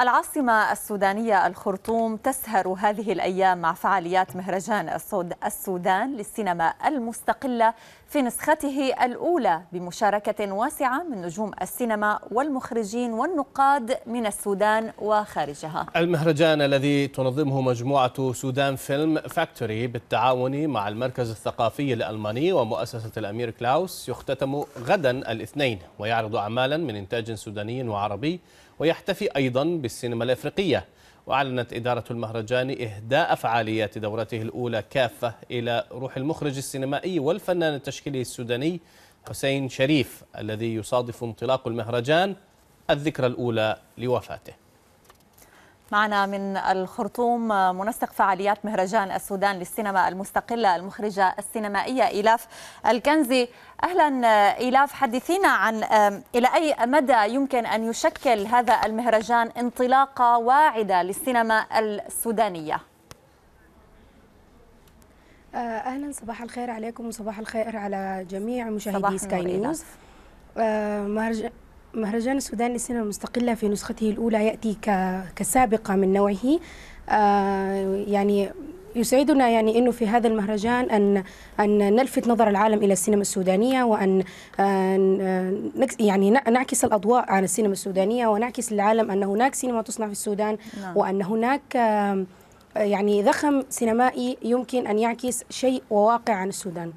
العاصمة السودانية الخرطوم تسهر هذه الأيام مع فعاليات مهرجان السودان للسينما المستقلة في نسخته الأولى بمشاركة واسعة من نجوم السينما والمخرجين والنقاد من السودان وخارجها المهرجان الذي تنظمه مجموعة سودان فيلم فاكتوري بالتعاون مع المركز الثقافي الألماني ومؤسسة الأمير كلاوس يختتم غدا الاثنين ويعرض أعمالا من إنتاج سوداني وعربي ويحتفي أيضا بالسينما الأفريقية وأعلنت إدارة المهرجان إهداء فعاليات دورته الأولى كافة إلى روح المخرج السينمائي والفنان التشكيلي السوداني حسين شريف الذي يصادف انطلاق المهرجان الذكرى الأولى لوفاته معنا من الخرطوم منسق فعاليات مهرجان السودان للسينما المستقلة المخرجة السينمائية إيلاف الكنزي أهلا إيلاف حدثينا عن إلى أي مدى يمكن أن يشكل هذا المهرجان انطلاقة واعدة للسينما السودانية آه، أهلا صباح الخير عليكم وصباح الخير على جميع مشاهدي سكاي نيوز آه، مهرجان مهرجان السودان للسينما المستقلة في نسخته الأولى يأتي كسابقة من نوعه آه، يعني يسعدنا يعني انه في هذا المهرجان ان ان نلفت نظر العالم الى السينما السودانيه وان آه، يعني نعكس الاضواء على السينما السودانيه ونعكس للعالم ان هناك سينما تصنع في السودان نعم. وان هناك يعني ذخم سينمائي يمكن ان يعكس شيء وواقع عن السودان.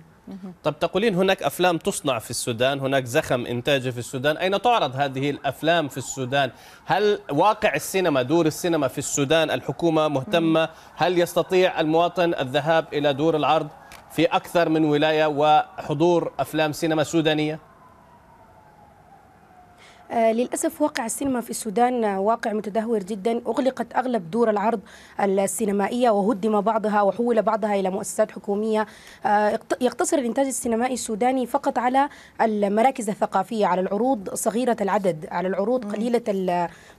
طب تقولين هناك أفلام تصنع في السودان هناك زخم إنتاجي في السودان أين تعرض هذه الأفلام في السودان هل واقع السينما دور السينما في السودان الحكومة مهتمة هل يستطيع المواطن الذهاب إلى دور العرض في أكثر من ولاية وحضور أفلام سينما سودانية آه، للأسف واقع السينما في السودان آه، واقع متدهور جدا أغلقت أغلب دور العرض السينمائية وهدم بعضها وحول بعضها إلى مؤسسات حكومية آه، يقتصر الإنتاج السينمائي السوداني فقط على المراكز الثقافية على العروض صغيرة العدد على العروض قليلة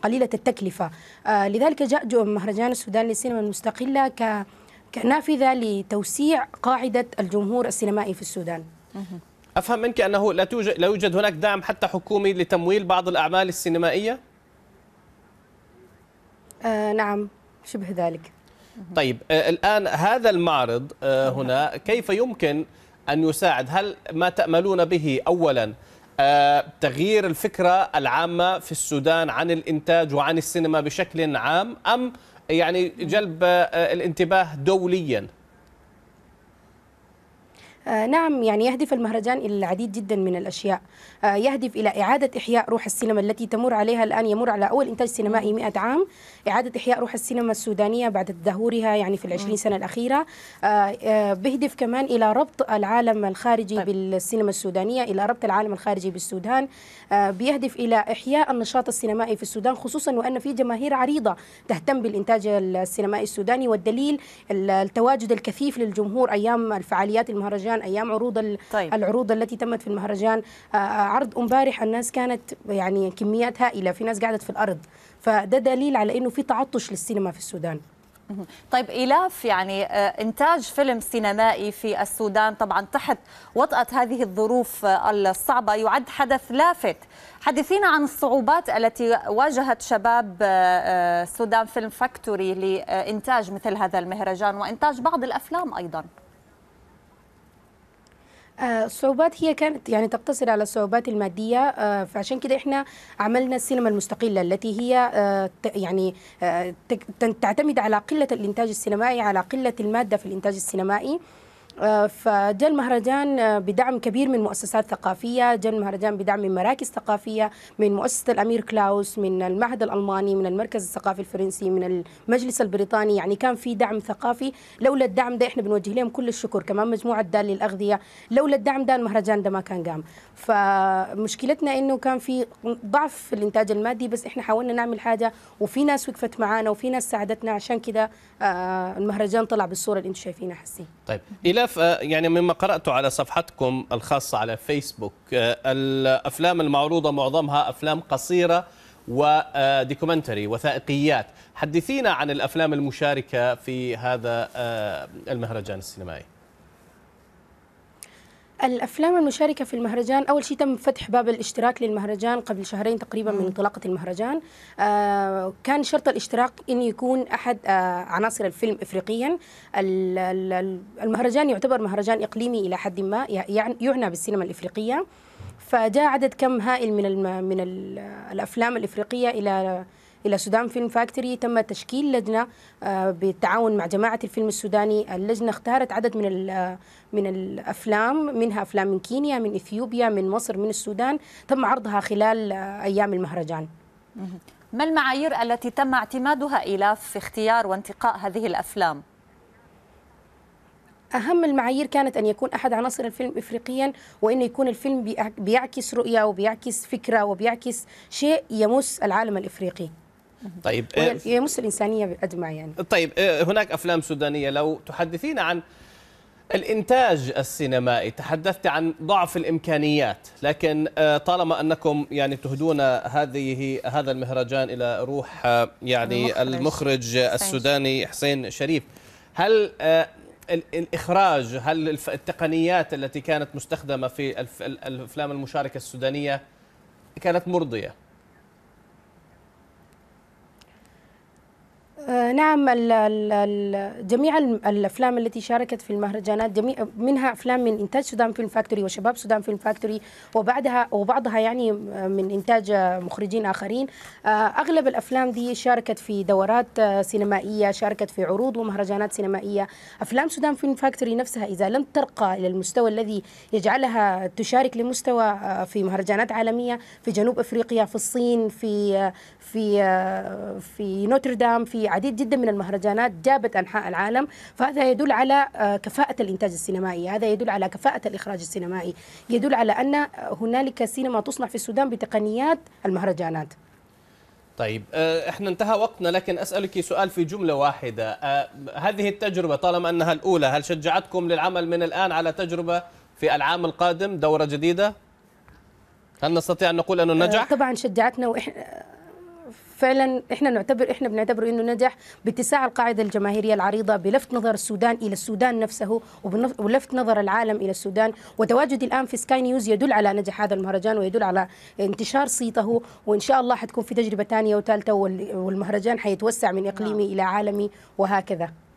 قليلة التكلفة لذلك جاء مهرجان السودان للسينما المستقلة كنافذة لتوسيع قاعدة الجمهور السينمائي في السودان أفهم منك أنه لا, توجد لا يوجد هناك دعم حتى حكومي لتمويل بعض الأعمال السينمائية؟ آه نعم شبه ذلك طيب آه الآن هذا المعرض آه هنا كيف يمكن أن يساعد هل ما تأملون به أولا آه تغيير الفكرة العامة في السودان عن الإنتاج وعن السينما بشكل عام أم يعني جلب آه الانتباه دولياً؟ آه، نعم يعني يهدف المهرجان إلى العديد جدا من الأشياء آه، يهدف إلى إعادة إحياء روح السينما التي تمر عليها الآن يمر على أول إنتاج سينمائي 100 عام إعادة إحياء روح السينما السودانية بعد تدهورها يعني في العشرين سنة الأخيرة آه، بهدف كمان إلى ربط العالم الخارجي طيب. بالسينما السودانية إلى ربط العالم الخارجي بالسودان بيهدف إلى إحياء النشاط السينمائي في السودان خصوصا وأن في جماهير عريضة تهتم بالإنتاج السينمائي السوداني والدليل التواجد الكثيف للجمهور أيام الفعاليات المهرجان المهرجان ايام عروض طيب. العروض التي تمت في المهرجان آه، آه، عرض امبارح الناس كانت يعني كميات هائله في ناس قعدت في الارض فده دليل على انه في تعطش للسينما في السودان طيب إلاف يعني آه، إنتاج فيلم سينمائي في السودان طبعا تحت وطأة هذه الظروف الصعبة يعد حدث لافت حدثينا عن الصعوبات التي واجهت شباب سودان فيلم فاكتوري لإنتاج مثل هذا المهرجان وإنتاج بعض الأفلام أيضاً آه، الصعوبات هي كانت يعني تقتصر على الصعوبات الماديه آه، فعشان كده احنا عملنا السينما المستقله التي هي آه، يعني تعتمد على قله الانتاج السينمائي على قله الماده في الانتاج السينمائي فجاء المهرجان آه، بدعم كبير من مؤسسات ثقافية جاء المهرجان بدعم من مراكز ثقافية من مؤسسة الأمير كلاوس من المعهد الألماني من المركز الثقافي الفرنسي من المجلس البريطاني يعني كان في دعم ثقافي لولا الدعم ده احنا بنوجه لهم كل الشكر كمان مجموعة دال للأغذية لولا الدعم ده المهرجان ده ما كان قام فمشكلتنا انه كان في ضعف في الانتاج المادي بس احنا حاولنا نعمل حاجة وفي ناس وقفت معانا وفي ناس ساعدتنا عشان كده آه، المهرجان طلع بالصورة اللي انتم شايفينها حسين طيب إلى للأسف آه، يعني مما قرأته على صفحتكم الخاصة على فيسبوك آه، الأفلام المعروضة معظمها أفلام قصيرة وديكومنتري آه، وثائقيات حدثينا عن الأفلام المشاركة في هذا المهرجان السينمائي الافلام المشاركه في المهرجان اول شيء تم فتح باب الاشتراك للمهرجان قبل شهرين تقريبا من انطلاقه المهرجان آه، كان شرط الاشتراك ان يكون احد آه، عناصر الفيلم افريقيا المهرجان يعتبر مهرجان اقليمي الى حد ما يعني, يعنى بالسينما الافريقيه فجاء عدد كم هائل من من الافلام الافريقيه الى إلى سودان فيلم فاكتوري تم تشكيل لجنة آه، بالتعاون مع جماعة الفيلم السوداني اللجنة اختارت عدد من آه، من الأفلام منها أفلام من كينيا من إثيوبيا من مصر من السودان تم عرضها خلال آه، أيام المهرجان ما المعايير التي تم اعتمادها ايلاف في اختيار وانتقاء هذه الأفلام؟ أهم المعايير كانت أن يكون أحد عناصر الفيلم إفريقيا وأن يكون الفيلم بيعكس رؤية وبيعكس فكرة وبيعكس شيء يمس العالم الإفريقي طيب يمس الانسانيه آه، باجمع يعني طيب آه، هناك افلام سودانيه لو تحدثين عن الانتاج السينمائي تحدثت عن ضعف الامكانيات لكن آه، طالما انكم يعني تهدون هذه هذا المهرجان الى روح يعني المخرج, المخرج السوداني حسين شريف هل الاخراج هل التقنيات التي كانت مستخدمه في الافلام المشاركه السودانيه كانت مرضيه آه، نعم ال ال جميع الافلام التي شاركت في المهرجانات جميع منها افلام من انتاج سودان فيلم فاكتوري وشباب سودان فيلم فاكتوري وبعدها وبعضها يعني آه، من انتاج آه، مخرجين اخرين اغلب الافلام دي شاركت في دورات سينمائيه شاركت في عروض ومهرجانات سينمائيه افلام سودان فيلم فاكتوري نفسها اذا لم ترقى الى المستوى الذي يجعلها تشارك لمستوى في مهرجانات عالميه في جنوب افريقيا في الصين في في في نوتردام في العديد جدا من المهرجانات جابت أنحاء العالم فهذا يدل على آه، كفاءة الإنتاج السينمائي هذا يدل على كفاءة الإخراج السينمائي يدل على أن هنالك سينما تصنع في السودان بتقنيات المهرجانات طيب آه، احنا انتهى وقتنا لكن اسالك سؤال في جمله واحده آه، هذه التجربه طالما انها الاولى هل شجعتكم للعمل من الان على تجربه في العام القادم دوره جديده هل نستطيع ان نقول انه نجح طبعا شجعتنا واحنا فعلا احنا نعتبر احنا بنعتبره انه نجح باتساع القاعده الجماهيريه العريضه بلفت نظر السودان الى السودان نفسه ولفت نظر العالم الى السودان وتواجدي الان في سكاي نيوز يدل على نجاح هذا المهرجان ويدل على انتشار صيته وان شاء الله حتكون في تجربه ثانيه وثالثه والمهرجان حيتوسع من اقليمي الى عالمي وهكذا